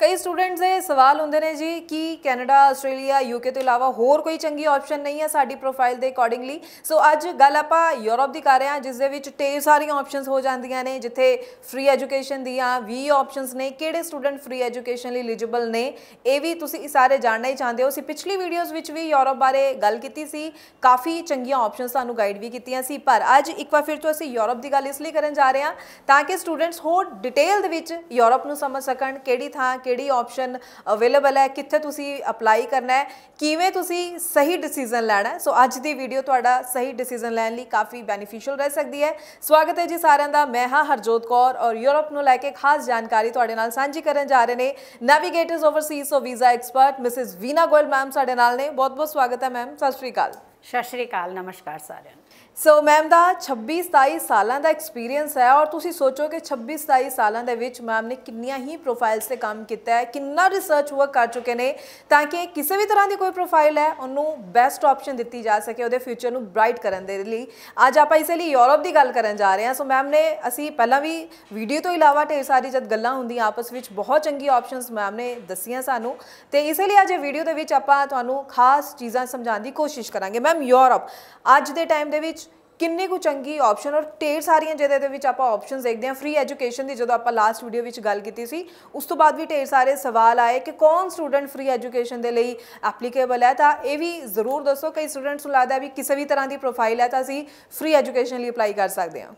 ਕਈ ਸਟੂਡੈਂਟਸ ਦੇ ਸਵਾਲ ਹੁੰਦੇ ਨੇ ਜੀ ਕਿ ਕੈਨੇਡਾ ਆਸਟ੍ਰੇਲੀਆ ਯੂਕੇ ਤੋਂ ਇਲਾਵਾ ਹੋਰ ਕੋਈ ਚੰਗੀ ਆਪਸ਼ਨ ਨਹੀਂ ਹੈ ਸਾਡੀ ਪ੍ਰੋਫਾਈਲ ਦੇ ਅਕੋਰਡਿੰਗਲੀ ਸੋ ਅੱਜ ਗੱਲ ਆਪਾਂ ਯੂਰਪ ਦੀ ਕਰ ਰਹੇ ਹਾਂ ਜਿਸ ਦੇ ਵਿੱਚ ਢੇਰ ਸਾਰੀਆਂ ਆਪਸ਼ਨਸ ਹੋ ਜਾਂਦੀਆਂ ਨੇ ਜਿੱਥੇ ਫ੍ਰੀ ਐਜੂਕੇਸ਼ਨ ਦੀਆਂ 20 ਆਪਸ਼ਨਸ ਨੇ ਕਿਹੜੇ ਸਟੂਡੈਂਟ ਫ੍ਰੀ ਐਜੂਕੇਸ਼ਨ ਲਈ ਐਲੀਜੀਬਲ ਨੇ ਇਹ ਵੀ ਤੁਸੀਂ ਸਾਰੇ ਜਾਣਨਾ ਹੀ ਚਾਹੁੰਦੇ ਹੋ ਅਸੀਂ ਪਿਛਲੀ ਵੀਡੀਓਜ਼ ਵਿੱਚ ਵੀ ਯੂਰਪ ਬਾਰੇ ਗੱਲ ਕੀਤੀ ਸੀ ਕਾਫੀ ਚੰਗੀਆਂ ਆਪਸ਼ਨਸ ਸਾਨੂੰ ਗਾਈਡ ਵੀ ਕੀਤੀਆਂ ਸੀ ਪਰ ਅੱਜ ਇੱਕ ਵਾਰ ਫਿਰ ਤੋਂ ਅਸੀਂ ਯੂਰਪ ਦੀ ਗੱਲ ਇਸ ਲਈ ਕਰਨ ਜਾ ਰਹੇ ਹਾਂ ਤਾਂ ਕਿ ਸਟੂਡੈਂਟਸ ਹੋਰ ਡਿਟੇਲ ਦੇ ਵਿੱਚ ਯੂਰਪ ਨੂੰ ਸਮਝ ਸਕਣ ਕਿਹੜੀ ਥਾਂ ਕਿਹੜੀ ਆਪਸ਼ਨ ਅਵੇਲੇਬਲ ਹੈ ਕਿੱਥੇ ਤੁਸੀਂ ਅਪਲਾਈ ਕਰਨਾ ਹੈ ਕਿਵੇਂ ਤੁਸੀਂ ਸਹੀ ਡਿਸੀਜਨ ਲੈਣਾ ਸੋ ਅੱਜ ਦੀ ਵੀਡੀਓ ਤੁਹਾਡਾ ਸਹੀ ਡਿਸੀਜਨ ਲੈਣ ਲਈ ਕਾਫੀ ਬੈਨੀਫੀਸ਼ੀਅਲ ਰਹਿ ਸਕਦੀ ਹੈ ਸਵਾਗਤ ਹੈ ਜੀ ਸਾਰਿਆਂ ਦਾ ਮੈਂ ਹਾਂ ਹਰਜੋਤ ਕੌਰ ਔਰ ਯੂਰਪ ਨੂੰ ਲੈ ਕੇ ਖਾਸ ਜਾਣਕਾਰੀ ਤੁਹਾਡੇ ਨਾਲ ਸਾਂਝੀ ਕਰਨ ਜਾ ਰਹੇ ਨੇ navigators overseas so visa expert Mrs Veena Goyal ma'am ਸਾਡੇ ਨਾਲ ਨੇ ਬਹੁਤ ਬਹੁਤ ਸਵਾਗਤ ਹੈ ਮੈਮ ਸਤਿ ਸ਼੍ਰੀ ਅਕਾਲ ਸਤਿ ਸ਼੍ਰੀ ਅਕਾਲ ਨਮਸਕਾਰ ਸਾਰਿਆਂ ਸੋ ਮੈਮ ਦਾ 26 27 ਸਾਲਾਂ ਦਾ ਐਕਸਪੀਰੀਅੰਸ ਹੈ ਔਰ ਤੁਸੀਂ ਸੋਚੋ ਕਿ 26 27 ਸਾਲਾਂ ਦੇ ਵਿੱਚ ਮੈਮ ਨੇ ਕਿੰਨੀਆਂ ਹੀ ਪ੍ਰੋਫਾਈਲਸ ਤੇ ਕੰਮ ਕੀਤਾ ਹੈ ਕਿੰਨਾ ਰਿਸਰਚ ਵਰਕ ਕਰ ਚੁੱਕੇ ਨੇ ਤਾਂ ਕਿ ਕਿਸੇ ਵੀ ਤਰ੍ਹਾਂ ਦੀ ਕੋਈ ਪ੍ਰੋਫਾਈਲ ਹੈ ਉਹਨੂੰ ਬੈਸਟ ਆਪਸ਼ਨ ਦਿੱਤੀ ਜਾ ਸਕੇ ਉਹਦੇ ਫਿਊਚਰ ਨੂੰ ਬ੍ਰਾਈਟ ਕਰਨ ਦੇ ਲਈ ਅੱਜ ਆਪਾਂ ਇਸੇ ਲਈ ਯੂਰਪ ਦੀ ਗੱਲ ਕਰਨ ਜਾ ਰਹੇ ਹਾਂ ਸੋ ਮੈਮ ਨੇ ਅਸੀਂ ਪਹਿਲਾਂ ਵੀ ਵੀਡੀਓ ਤੋਂ ਇਲਾਵਾ ਢੇਰ ਸਾਰੀ ਜਦ ਗੱਲਾਂ ਹੁੰਦੀਆਂ ਆਪਸ ਵਿੱਚ ਬਹੁਤ ਚੰਗੀ ਆਪਸ਼ਨਸ ਮੈਮ ਨੇ ਦੱਸੀਆਂ ਸਾਨੂੰ ਤੇ ਇਸੇ ਲਈ ਅੱਜ ਇਹ ਵੀਡੀਓ ਦੇ ਵਿੱਚ ਆਪਾਂ ਤੁਹਾਨੂੰ ਖਾਸ ਚੀਜ਼ਾਂ ਸਮਝਾਉਣ ਦੀ ਕੋਸ਼ਿਸ਼ ਕਰਾਂਗੇ ਮੈਮ ਯੂਰਪ ਅੱਜ ਦੇ ਟਾਈਮ ਦੇ ਵਿੱਚ ਕਿੰਨੇ ਕੁ ਚੰਗੀ ਆਪਸ਼ਨ ਔਰ ਢੇਰ ਸਾਰੀਆਂ ਜਿਹਦੇ ਦੇ ਵਿੱਚ ਆਪਾਂ ਆਪਸ਼ਨਸ ਦੇਖਦੇ ਹਾਂ ਫ੍ਰੀ ਐਜੂਕੇਸ਼ਨ ਦੀ ਜਦੋਂ ਆਪਾਂ ਲਾਸਟ ਵੀਡੀਓ ਵਿੱਚ ਗੱਲ ਕੀਤੀ ਸੀ ਉਸ ਤੋਂ ਬਾਅਦ ਵੀ ਢੇਰ ਸਾਰੇ ਸਵਾਲ ਆਏ ਕਿ ਕੌਣ ਸਟੂਡੈਂਟ ਫ੍ਰੀ ਐਜੂਕੇਸ਼ਨ ਦੇ ਲਈ ਐਪਲੀਕੇਬਲ ਹੈ ਤਾਂ ਇਹ ਵੀ ਜ਼ਰੂਰ ਦੱਸੋ ਕਈ ਸਟੂਡੈਂਟਸ ਨੂੰ ਲੱਗਦਾ ਵੀ ਕਿਸੇ ਵੀ ਤਰ੍ਹਾਂ ਦੀ ਪ੍ਰੋਫਾਈਲ ਹੈ ਤਾਂ ਅਸੀਂ ਫ੍ਰੀ ਐਜੂਕੇਸ਼ਨ ਲਈ ਅਪਲਾਈ ਕਰ ਸਕਦੇ ਹਾਂ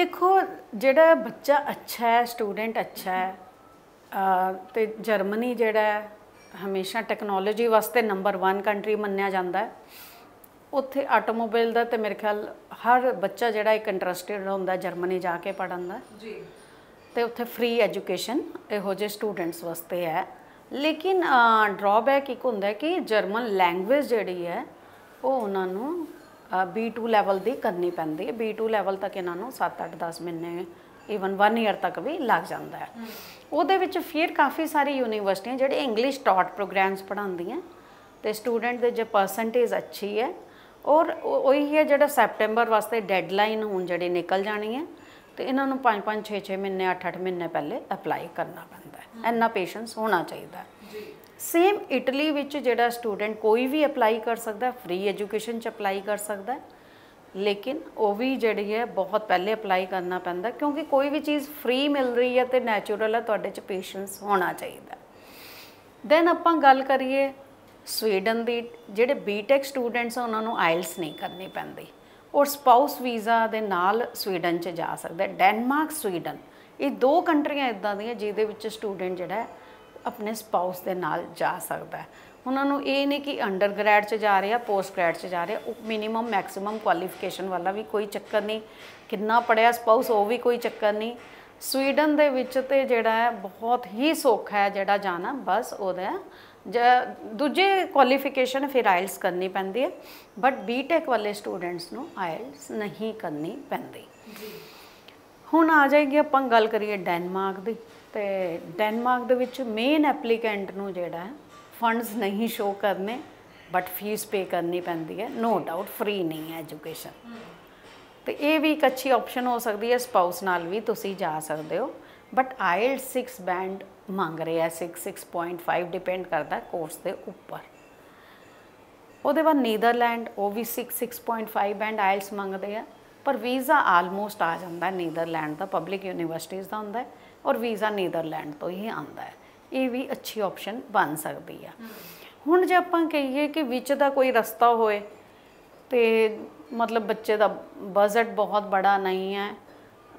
ਦੇਖੋ ਜਿਹੜਾ ਬੱਚਾ ਅੱਛਾ ਹੈ ਸਟੂਡੈਂਟ ਅੱਛਾ ਹੈ ਤੇ ਜਰਮਨੀ ਜਿਹੜਾ ਹਮੇਸ਼ਾ ਟੈਕਨੋਲੋਜੀ ਵਾਸਤੇ ਨੰਬਰ 1 ਕੰਟਰੀ ਮੰਨਿਆ ਜਾਂਦਾ ਹੈ ਉੱਥੇ ਆਟੋਮੋਬਾਈਲ ਦਾ ਤੇ ਮੇਰੇ ਖਿਆਲ ਹਰ ਬੱਚਾ ਜਿਹੜਾ ਇੱਕ ਇੰਟਰਸਟਿਡ ਹੁੰਦਾ ਜਰਮਨੀ ਜਾ ਕੇ ਪੜਨ ਦਾ ਜੀ ਤੇ ਉੱਥੇ ਫ੍ਰੀ ਐਜੂਕੇਸ਼ਨ ਇਹੋ ਜਿਹੇ ਸਟੂਡੈਂਟਸ ਵਾਸਤੇ ਹੈ ਲੇਕਿਨ ਡਰਾਬੈਕ ਇੱਕ ਹੁੰਦਾ ਕਿ ਜਰਮਨ ਲੈਂਗੁਏਜ ਜਿਹੜੀ ਹੈ ਉਹ ਉਹਨਾਂ ਨੂੰ B2 ਲੈਵਲ ਦੀ ਕਰਨੀ ਪੈਂਦੀ ਹੈ B2 ਲੈਵਲ ਤੱਕ ਇਹਨਾਂ ਨੂੰ 7-8 10 ਮਹੀਨੇ ਇਵਨ 1 ਇਅਰ ਤੱਕ ਵੀ ਲੱਗ ਜਾਂਦਾ ਹੈ ਉਹਦੇ ਵਿੱਚ ਫਿਰ ਕਾਫੀ ਸਾਰੀ ਯੂਨੀਵਰਸਿਟੀਆਂ ਜਿਹੜੇ ਇੰਗਲਿਸ਼ ਟਾਟ ਪ੍ਰੋਗਰਾਮਸ ਪੜ੍ਹਾਉਂਦੀਆਂ ਤੇ ਸਟੂਡੈਂਟ ਦੇ ਜੇ ਪਰਸੈਂਟੇਜ ਅੱਛੀ ਹੈ ਔਰ ਉਹੀ ਹੈ ਜਿਹੜਾ ਸੈਪਟੈਂਬਰ ਵਾਸਤੇ ਡੈਡਲਾਈਨ ਹੁਣ ਜਿਹੜੇ ਨਿਕਲ ਜਾਣੀ ਹੈ ਤੇ ਇਹਨਾਂ ਨੂੰ 5-5 6-6 ਮਹੀਨੇ 8-8 ਮਹੀਨੇ ਪਹਿਲੇ ਅਪਲਾਈ ਕਰਨਾ ਪੈਂਦਾ ਹੈ ਇੰਨਾ ਪੇਸ਼ੈਂਸ ਹੋਣਾ ਚਾਹੀਦਾ ਜੀ ਸੇਮ ਇਟਲੀ ਵਿੱਚ ਜਿਹੜਾ ਸਟੂਡੈਂਟ ਕੋਈ ਵੀ ਅਪਲਾਈ ਕਰ ਸਕਦਾ ਫ੍ਰੀ ਐਜੂਕੇਸ਼ਨ ਚ ਅਪਲਾਈ ਕਰ ਸਕਦਾ ਲੇਕਿਨ ਉਹ ਵੀ ਜਿਹੜੀ ਹੈ ਬਹੁਤ ਪਹਿਲੇ ਅਪਲਾਈ ਕਰਨਾ ਪੈਂਦਾ ਕਿਉਂਕਿ ਕੋਈ ਵੀ ਚੀਜ਼ ਫ੍ਰੀ ਮਿਲ ਰਹੀ ਹੈ ਤੇ ਨੈਚੁਰਲ ਹੈ ਤੁਹਾਡੇ ਚ ਪੇਸ਼ੈਂਸ ਹੋਣਾ ਚਾਹੀਦਾ ਦੈਨ ਆਪਾਂ ਗੱਲ ਕਰੀਏ ਸਵੀਡਨ ਦੇ ਜਿਹੜੇ ਬੀਟੈਕ ਸਟੂਡੈਂਟਸ ਆ ਉਹਨਾਂ ਨੂੰ ਆਇਲਸ ਨਹੀਂ ਕਰਨੀ ਪੈਂਦੀ ਔਰ ਸਪਾਊਸ ਵੀਜ਼ਾ ਦੇ ਨਾਲ ਸਵੀਡਨ 'ਚ ਜਾ ਸਕਦਾ ਡੈਨਮਾਰਕ ਸਵੀਡਨ ਇਹ ਦੋ ਕੰਟਰੀਆਂ ਇਦਾਂ ਦੀਆਂ ਜਿਹਦੇ ਵਿੱਚ ਸਟੂਡੈਂਟ ਜਿਹੜਾ ਆਪਣੇ ਸਪਾਊਸ ਦੇ ਨਾਲ ਜਾ ਸਕਦਾ ਉਹਨਾਂ ਨੂੰ ਇਹ ਨਹੀਂ ਕਿ ਅੰਡਰ ਗ੍ਰੈਡ 'ਚ ਜਾ ਰਿਹਾ ਪੋਸਟ ਗ੍ਰੈਡ 'ਚ ਜਾ ਰਿਹਾ ਉਹ ਮਿਨੀਮਮ ਮੈਕਸਿਮਮ ਕੁਆਲੀਫਿਕੇਸ਼ਨ ਵਾਲਾ ਵੀ ਕੋਈ ਚੱਕਰ ਨਹੀਂ ਕਿੰਨਾ ਪੜਿਆ ਸਪਾਊਸ ਉਹ ਵੀ ਕੋਈ ਚੱਕਰ ਨਹੀਂ ਸਵੀਡਨ ਦੇ ਵਿੱਚ ਤੇ ਜਿਹੜਾ ਹੈ ਬਹੁਤ ਹੀ ਸੌਖਾ ਹੈ ਜਿਹੜਾ ਜਾਣਾ ਬਸ ਉਹਦਾ ਦੂਜੇ ਕੁਆਲੀਫਿਕੇਸ਼ਨ ਫਿਰ ਆਇਲਸ ਕਰਨੀ ਪੈਂਦੀ ਹੈ ਬਟ ਬੀਟੈਕ ਵਾਲੇ ਸਟੂਡੈਂਟਸ ਨੂੰ ਆਇਲਸ ਨਹੀਂ ਕਰਨੀ ਪੈਂਦੀ ਹੁਣ ਆ ਜਾਏਗੀ ਆਪਾਂ ਗੱਲ ਕਰੀਏ ਡੈਨਮਾਰਕ ਦੀ ਤੇ ਡੈਨਮਾਰਕ ਦੇ ਵਿੱਚ ਮੇਨ ਐਪਲੀਕੈਂਟ ਨੂੰ ਜਿਹੜਾ ਫੰਡਸ ਨਹੀਂ ਸ਼ੋ ਕਰਨੇ ਬਟ ਫੀਸ ਪੇ ਕਰਨੀ ਪੈਂਦੀ ਹੈ ਨੋ ਡਾਊਟ ਫ੍ਰੀ ਨਹੀਂ ਹੈ ਐਜੂਕੇਸ਼ਨ ਤੇ ਇਹ ਵੀ ਇੱਕ ਅੱਛੀ ਆਪਸ਼ਨ ਹੋ ਸਕਦੀ ਹੈ ਸਪਾਊਸ ਨਾਲ ਵੀ ਤੁਸੀਂ ਜਾ ਸਕਦੇ ਹੋ ਬਟ ਆਇਲਡ 6 ਬੈਂਡ ਮੰਗ ਰਿਹਾ 6 6.5 ਡਿਪੈਂਡ ਕਰਦਾ ਕੋਰਸ ਦੇ ਉੱਪਰ ਉਹਦੇ ਬਾਅਦ ਨੀਦਰਲੈਂਡ ਉਹ ਵੀ 6 6.5 ਬੈਂਡ ਆਇਲਸ ਮੰਗਦੇ ਆ ਪਰ ਵੀਜ਼ਾ ਆਲਮੋਸਟ ਆ ਜਾਂਦਾ ਨੀਦਰਲੈਂਡ ਦਾ ਪਬਲਿਕ ਯੂਨੀਵਰਸਿਟੀਜ਼ ਦਾ ਹੁੰਦਾ ਹੈ ਔਰ ਵੀਜ਼ਾ ਨੀਦਰਲੈਂਡ ਤੋਂ ਹੀ ਆਉਂਦਾ ਹੈ ਇਹ ਵੀ ਅੱਛੀ ਆਪਸ਼ਨ ਬਣ ਸਕਦੀ ਆ ਹੁਣ ਜੇ ਆਪਾਂ ਕਹੀਏ ਕਿ ਵਿੱਚ ਦਾ ਕੋਈ ਰਸਤਾ ਹੋਏ ਤੇ ਮਤਲਬ ਬੱਚੇ ਦਾ ਬਜਟ ਬਹੁਤ ਬੜਾ ਨਹੀਂ ਹੈ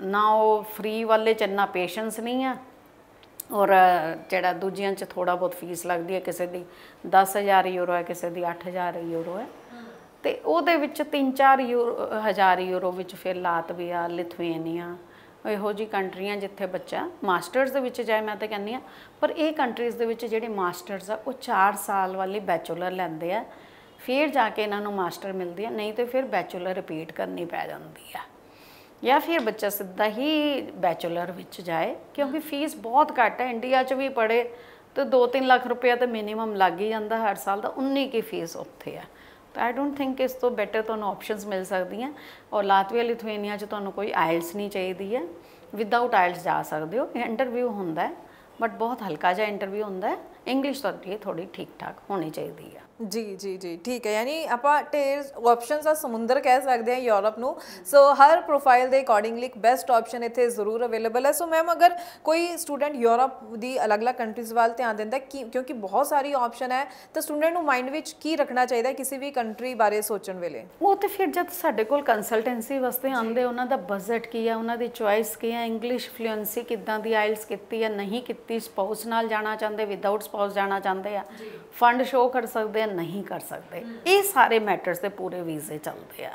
ਨਾ ਉਹ ਫ੍ਰੀ ਵਾਲੇ ਚ ਇੰਨਾ ਪੇਸ਼ੈਂਸ ਨਹੀਂ ਆ ਔਰ ਜਿਹੜਾ ਦੂਜਿਆਂ ਚ ਥੋੜਾ ਬਹੁਤ ਫੀਸ ਲੱਗਦੀ ਹੈ ਕਿਸੇ ਦੀ 10000 ਯੂਰੋ ਹੈ ਕਿਸੇ ਦੀ 8000 ਯੂਰੋ ਹੈ ਤੇ ਉਹਦੇ ਵਿੱਚ 3-4 ਯੂਰੋ 1000 ਯੂਰੋ ਵਿੱਚ ਫਿਰ ਲਾਤਵੀਆ ਲਿਥੂਏਨੀਆ ਇਹੋ ਜੀ ਕੰਟਰੀਆਂ ਜਿੱਥੇ ਬੱਚਾ ਮਾਸਟਰਸ ਦੇ ਵਿੱਚ ਜਾਏ ਮੈਂ ਤਾਂ ਕਹਿੰਨੀ ਆ ਪਰ ਇਹ ਕੰਟਰੀਜ਼ ਦੇ ਵਿੱਚ ਜਿਹੜੇ ਮਾਸਟਰਸ ਆ ਉਹ 4 ਸਾਲ ਵਾਲੀ ਬੈਚਲਰ ਲੈਂਦੇ ਆ ਫਿਰ ਜਾ ਕੇ ਇਹਨਾਂ ਨੂੰ ਮਾਸਟਰ ਮਿਲਦੀ ਆ ਨਹੀਂ ਤੇ ਫਿਰ ਬੈਚਲਰ ਰਿਪੀਟ ਕਰਨੀ ਪੈ ਜਾਂਦੀ ਆ ਜਾਂ ਫਿਰ ਬੱਚਾ ਸਿੱਧਾ ਹੀ ਬੈਚਲਰ ਵਿੱਚ ਜਾਏ ਕਿਉਂਕਿ ਫੀਸ ਬਹੁਤ ਘੱਟ ਹੈ ਇੰਡੀਆ 'ਚ ਵੀ ਪੜੇ ਤੇ 2-3 ਲੱਖ ਰੁਪਏ ਤਾਂ ਮਿਨੀਮਮ ਲੱਗ ਹੀ ਜਾਂਦਾ ਹਰ ਸਾਲ ਦਾ 19 ਕੀ ਫੀਸ ਉੱਥੇ ਆ ਤਾਂ ਆਈ ਡੋਨਟ ਥਿੰਕ ਇਸ ਤੋਂ ਬੈਟਰ ਤੁਹਾਨੂੰ ਆਪਸ਼ਨਸ ਮਿਲ ਸਕਦੀਆਂ ਔਰ ਲਾਤਵੀਆ ਲਿਥੁਏਨੀਆ 'ਚ ਤੁਹਾਨੂੰ ਕੋਈ ਆਇਲਸ ਨਹੀਂ ਚਾਹੀਦੀ ਹੈ ਵਿਦਆਊਟ ਆਇਲਸ ਜਾ ਸਕਦੇ ਹੋ ਇੰਟਰਵਿਊ ਹੁੰਦਾ ਹੈ ਬਟ ਬਹੁਤ ਹਲਕਾ ਜਿਹਾ ਇੰਟਰਵਿਊ ਹੁੰਦਾ ਹੈ ਇੰਗਲਿਸ਼ ਤੁਹਾਡੀ ਥੋੜੀ ਠੀਕ ਠਾਕ ਹੋਣੀ ਚਾਹੀਦੀ ਆ ਜੀ ਜੀ ਜੀ ਠੀਕ ਹੈ ਯਾਨੀ ਆਪਾਂ ਟੇਲਸ ਆਪਸ਼ਨਸ ਆ ਸਮੁੰਦਰ ਕਹਿ ਸਕਦੇ ਆ ਯੂਰਪ ਨੂੰ ਸੋ ਹਰ ਪ੍ਰੋਫਾਈਲ ਦੇ ਅਕੋਰਡਿੰਗਲੀ ਇੱਕ ਬੈਸਟ ਆਪਸ਼ਨ ਇੱਥੇ ਜ਼ਰੂਰ ਅਵੇਲੇਬਲ ਹੈ ਸੋ ਮੈਮ ਅਗਰ ਕੋਈ ਸਟੂਡੈਂਟ ਯੂਰਪ ਦੀ ਅਲੱਗ-ਅਲੱਗ ਕੰਟਰੀਜ਼ ਵੱਲ ਧਿਆਨ ਦਿੰਦਾ ਕਿਉਂਕਿ ਬਹੁਤ ਸਾਰੀ ਆਪਸ਼ਨ ਹੈ ਤਾਂ ਸਟੂਡੈਂਟ ਨੂੰ ਮਾਈਂਡ ਵਿੱਚ ਕੀ ਰੱਖਣਾ ਚਾਹੀਦਾ ਕਿਸੇ ਵੀ ਕੰਟਰੀ ਬਾਰੇ ਸੋਚਣ ਵੇਲੇ ਉਹ ਤੇ ਫਿਰ ਜਦ ਸਾਡੇ ਕੋਲ ਕੰਸਲਟੈਂਸੀ ਵਾਸਤੇ ਆਉਂਦੇ ਉਹਨਾਂ ਦਾ ਬਜਟ ਕੀ ਹੈ ਉਹਨਾਂ ਦੀ ਚੁਆਇਸ ਕੀ ਹੈ ਇੰਗਲਿਸ਼ ਫਲੂਐਂਸੀ ਕਿੱਦਾਂ ਦੀ ਆਇਲਸ ਕੀਤੀ ਹੈ ਨਹੀਂ ਕੀਤੀ ਸਪਾਊਸ ਨਾਲ ਜਾਣਾ ਚਾਹੁੰਦੇ ਵਿਦਆਊਟ ਹਾਊਸ ਜਾਣਾ ਚਾਹੁੰਦੇ ਆ ਫੰਡ ਸ਼ੋ ਕਰ ਸਕਦੇ ਆ ਨਹੀਂ ਕਰ ਸਕਦੇ ਇਹ ਸਾਰੇ ਮੈਟਰਸ ਦੇ ਪੂਰੇ ਵੀਜ਼ੇ ਚੱਲਦੇ ਆ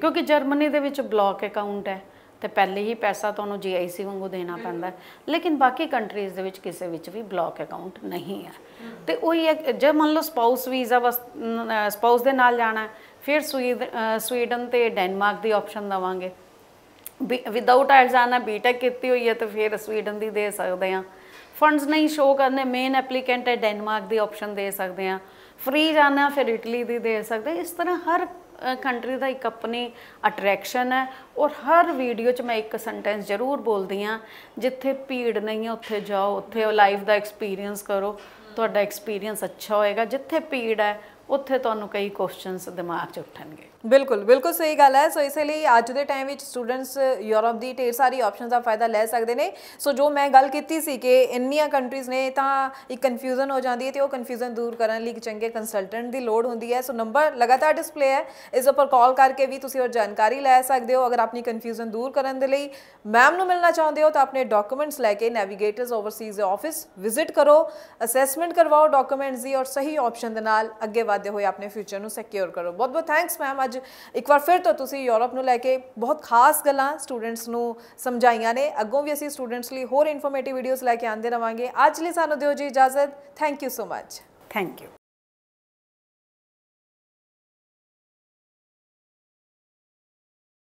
ਕਿਉਂਕਿ ਜਰਮਨੀ ਦੇ ਵਿੱਚ ਬਲੌਕ ਅਕਾਊਂਟ ਹੈ ਤੇ ਪਹਿਲੇ ਹੀ ਪੈਸਾ ਤੁਹਾਨੂੰ ਜੀਆਈਸੀ ਵਾਂਗੂ ਦੇਣਾ ਪੈਂਦਾ ਲੇਕਿਨ ਬਾਕੀ ਕੰਟਰੀਜ਼ ਦੇ ਵਿੱਚ ਕਿਸੇ ਵਿੱਚ ਵੀ ਬਲੌਕ ਅਕਾਊਂਟ ਨਹੀਂ ਹੈ ਤੇ ਉਹੀ ਜੇ ਮੰਨ ਲਓ ਸਪਾਊਸ ਵੀਜ਼ਾ ਸਪਾਊਸ ਦੇ ਨਾਲ ਜਾਣਾ ਫਿਰ ਸਵੀਡਨ ਤੇ ਡੈਨਮਾਰਕ ਦੀ ਆਪਸ਼ਨ ਦਵਾਂਗੇ ਵਿਦਆਊਟ ਆਇਲਸ ਆਣਾ ਬੀਟੈਕ ਕੀਤੀ ਹੋਈ ਹੈ ਤਾਂ ਫਿਰ ਸਵੀਡਨ ਦੀ ਦੇ ਸਕਦੇ ਆ ਫੰਡਸ ਨਹੀਂ ਸ਼ੋ ਕਰਨੇ ਮੇਨ ਐਪਲੀਕੈਂਟ ਹੈ ਡੈਨਮਾਰਕ ਦੀ ਆਪਸ਼ਨ ਦੇ ਸਕਦੇ ਆ ਫ੍ਰੀ ਜਾਣਾ ਫਿਰ ਇਟਲੀ ਦੀ ਦੇ ਸਕਦੇ ਇਸ ਤਰ੍ਹਾਂ ਹਰ ਕੰਟਰੀ ਦਾ ਇੱਕ ਆਪਣੀ ਅਟਰੈਕਸ਼ਨ ਹੈ ਔਰ ਹਰ ਵੀਡੀਓ 'ਚ ਮੈਂ ਇੱਕ ਸੈਂਟੈਂਸ ਜ਼ਰੂਰ ਬੋਲਦੀ ਆ ਜਿੱਥੇ ਭੀੜ ਨਹੀਂ ਹੈ ਉੱਥੇ ਜਾਓ ਉੱਥੇ ਲਾਈਫ ਦਾ ਐਕਸਪੀਰੀਅੰਸ ਕਰੋ ਤੁਹਾਡਾ ਐਕਸਪੀਰੀਅੰਸ ਅੱਛਾ ਹੋਏਗਾ ਜਿੱਥੇ ਭੀੜ ਹੈ ਉੱਥੇ ਤੁਹਾਨੂੰ ਕਈ ਕੁਐਸਚਨਸ ਦਿਮਾਗ 'ਚ ਉੱਠਣਗੇ ਬਿਲਕੁਲ ਬਿਲਕੁਲ ਸਹੀ ਗੱਲ ਹੈ ਸੋ ਇਸੇ ਲਈ ਅੱਜ ਦੇ ਟਾਈਮ ਵਿੱਚ ਸਟੂਡੈਂਟਸ ਯੂਰਪ ਦੀ ਢੇਰ ਸਾਰੀ ਆਪਸ਼ਨਸ ਦਾ ਫਾਇਦਾ ਲੈ ਸਕਦੇ ਨੇ ਸੋ ਜੋ ਮੈਂ ਗੱਲ ਕੀਤੀ ਸੀ ਕਿ ਇੰਨੀਆਂ ਕੰਟਰੀਜ਼ ਨੇ ਤਾਂ ਇੱਕ ਕਨਫਿਊਜ਼ਨ ਹੋ ਜਾਂਦੀ ਹੈ ਤੇ ਉਹ ਕਨਫਿਊਜ਼ਨ ਦੂਰ ਕਰਨ ਲਈ ਇੱਕ ਚੰਗੇ ਕੰਸਲਟੈਂਟ ਦੀ ਲੋੜ ਹੁੰਦੀ ਹੈ ਸੋ ਨੰਬਰ ਲਗਾਤਾਰ ਡਿਸਪਲੇ ਹੈ ਇਸ ਉੱਪਰ ਕਾਲ ਕਰਕੇ ਵੀ ਤੁਸੀਂ ਹੋਰ ਜਾਣਕਾਰੀ ਲੈ ਸਕਦੇ ਹੋ ਅਗਰ ਆਪਣੀ ਕਨਫਿਊਜ਼ਨ ਦੂਰ ਕਰਨ ਦੇ ਲਈ ਮੈਮ ਨੂੰ ਮਿਲਣਾ ਚਾਹੁੰਦੇ ਹੋ ਤਾਂ ਆਪਣੇ ਡਾਕੂਮੈਂਟਸ ਲੈ ਕੇ ਨੈਵੀਗੇਟਰਸ ਓਵਰਸੀਜ਼ ਆਫਿਸ ਵਿਜ਼ਿਟ ਕਰੋ ਅਸੈਸਮੈਂਟ ਕਰਵਾਓ ਡਾਕੂਮੈਂਟਸ ਦੀ ਔਰ ਸਹੀ ਆਪਸ਼ਨ ਦੇ ਨਾਲ ਅੱਗੇ ਵਧ ਕਰਦੇ ਹੋਏ ਆਪਣੇ ਫਿਊਚਰ ਨੂੰ ਸਿਕਿਉਰ ਕਰੋ ਬਹੁਤ ਬਹੁਤ ਥੈਂਕਸ ਮੈਮ ਅੱਜ ਇੱਕ ਵਾਰ ਫਿਰ ਤੋਂ ਤੁਸੀਂ ਯੂਰਪ ਨੂੰ ਲੈ ਕੇ ਬਹੁਤ ਖਾਸ ਗੱਲਾਂ ਸਟੂਡੈਂਟਸ ਨੂੰ ਸਮਝਾਈਆਂ ਨੇ ਅੱਗੋਂ ਵੀ ਅਸੀਂ ਸਟੂਡੈਂਟਸ ਲਈ ਹੋਰ ਇਨਫੋਰਮੇਟਿਵ ਵੀਡੀਓਜ਼ ਲੈ ਕੇ ਆਉਂਦੇ ਰਵਾਂਗੇ ਅੱਜ ਲਈ ਸਾਨੂੰ ਦਿਓ ਜੀ ਇਜਾਜ਼ਤ thank you so much thank you